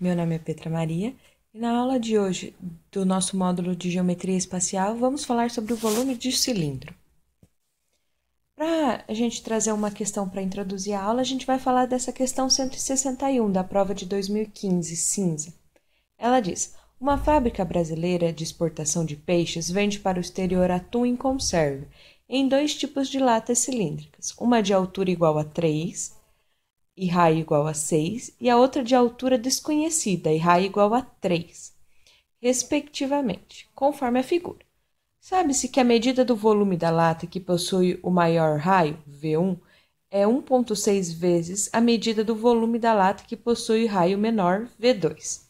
meu nome é Petra Maria e na aula de hoje do nosso módulo de Geometria Espacial vamos falar sobre o volume de cilindro. Para a gente trazer uma questão para introduzir a aula, a gente vai falar dessa questão 161 da prova de 2015, cinza. Ela diz: Uma fábrica brasileira de exportação de peixes vende para o exterior atum em conserva, em dois tipos de latas cilíndricas, uma de altura igual a 3 e raio igual a 6, e a outra de altura desconhecida e raio igual a 3, respectivamente, conforme a figura. Sabe-se que a medida do volume da lata que possui o maior raio, V1, é 1,6 vezes a medida do volume da lata que possui raio menor, V2.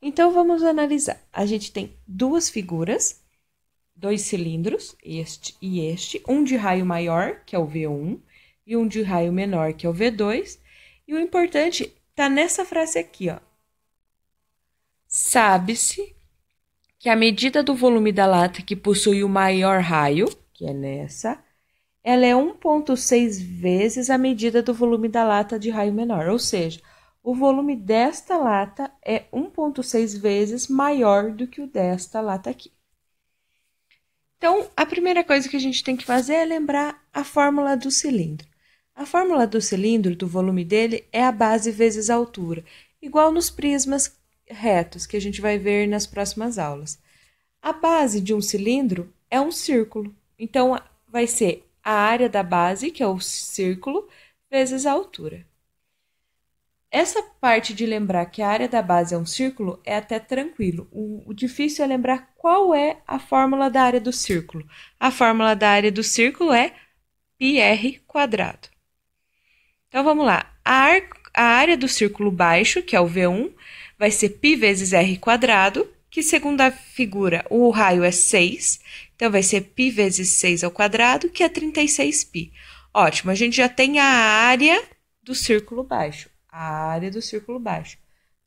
Então vamos analisar. A gente tem duas figuras, dois cilindros, este e este, um de raio maior, que é o V1, e um de raio menor, que é o V2, e o importante está nessa frase aqui, ó. Sabe-se que a medida do volume da lata que possui o maior raio, que é nessa, ela é 1,6 vezes a medida do volume da lata de raio menor, ou seja, o volume desta lata é 1,6 vezes maior do que o desta lata aqui. Então, a primeira coisa que a gente tem que fazer é lembrar a fórmula do cilindro. A fórmula do cilindro do volume dele é a base vezes a altura, igual nos prismas retos que a gente vai ver nas próximas aulas. A base de um cilindro é um círculo, então vai ser a área da base, que é o círculo, vezes a altura. Essa parte de lembrar que a área da base é um círculo é até tranquilo. O, o, difícil é lembrar qual é a fórmula da área do círculo. A fórmula da área do círculo é πr quadrado. Então vamos lá. A, a área do círculo baixo, que é o V1, vai ser π vezes r quadrado, que segundo a figura, o raio é 6, então vai ser π vezes 6 ao quadrado, que é 36π. Ótimo, a gente já tem a área do círculo baixo, a área do círculo baixo.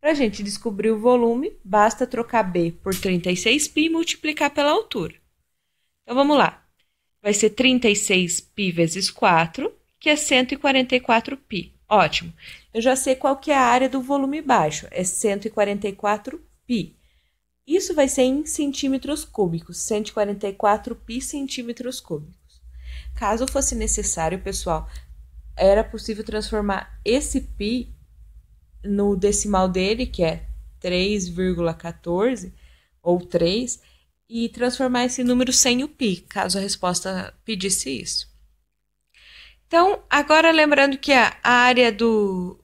Para a gente descobrir o volume, basta trocar b por 36π e multiplicar pela altura. Então vamos lá. Vai ser 36π vezes 4, que é 144π. Ótimo. Eu já sei qual que é a área do volume baixo, é 144π. Isso vai ser em centímetros cúbicos, 144π centímetros cúbicos. Caso fosse necessário, pessoal, era possível transformar esse π no decimal dele, que é 3,14 ou 3, e transformar esse número sem o π, caso a resposta pedisse isso. Então, agora lembrando que a área do,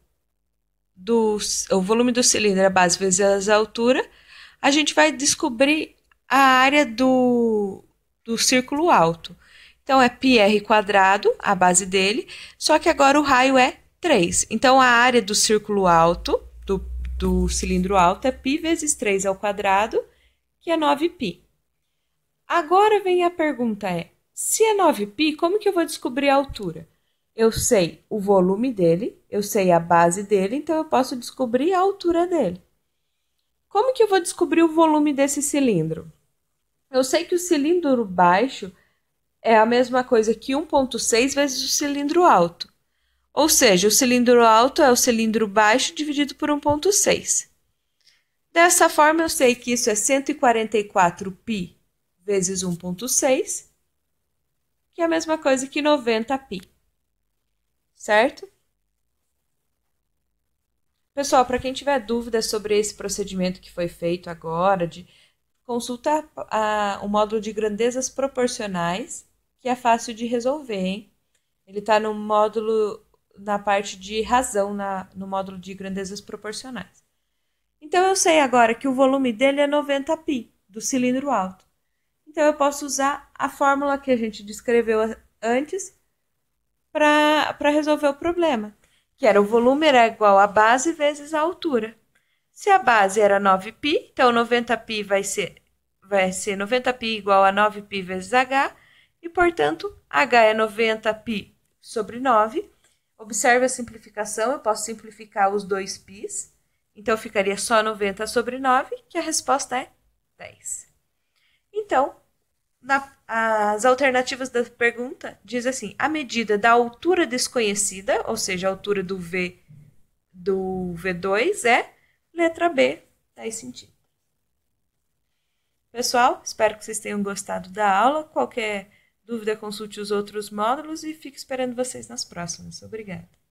do o volume do cilindro é base vezes a altura, a gente vai descobrir a área do, do círculo alto. Então, é πr quadrado, a base dele, só que agora o raio é 3. Então, a área do círculo alto, do, do cilindro alto, é π vezes 3 ao quadrado, que é 9π. Agora vem a pergunta é, se é 9π, como que eu vou descobrir a altura? Eu sei o volume dele, eu sei a base dele, então eu posso descobrir a altura dele. Como que eu vou descobrir o volume desse cilindro? Eu sei que o cilindro baixo é a mesma coisa que 1.6 vezes o cilindro alto. Ou seja, o cilindro alto é o cilindro baixo dividido por 1.6. Dessa forma, eu sei que isso é 144π vezes 1.6, que é a mesma coisa que 90π certo? Pessoal, para quem tiver dúvidas sobre esse procedimento que foi feito agora, de consulta a, o módulo de grandezas proporcionais, que é fácil de resolver, hein? Ele está no módulo, na parte de razão, na, no módulo de grandezas proporcionais. Então, eu sei agora que o volume dele é 90 pi, do cilindro alto. Então, eu posso usar a fórmula que a gente descreveu antes para resolver o problema, que era o volume era igual à base vezes a altura. Se a base era 9π, então 90π vai ser, vai ser 90π igual a 9π vezes h, e, portanto, h é 90π sobre 9. Observe a simplificação, eu posso simplificar os dois pis, então ficaria só 90 sobre 9, que a resposta é 10. Então, na, as alternativas da pergunta diz assim: a medida da altura desconhecida, ou seja, a altura do V do V2 é letra B, tá esse sentido Pessoal, espero que vocês tenham gostado da aula. Qualquer dúvida, consulte os outros módulos e fico esperando vocês nas próximas. Obrigada.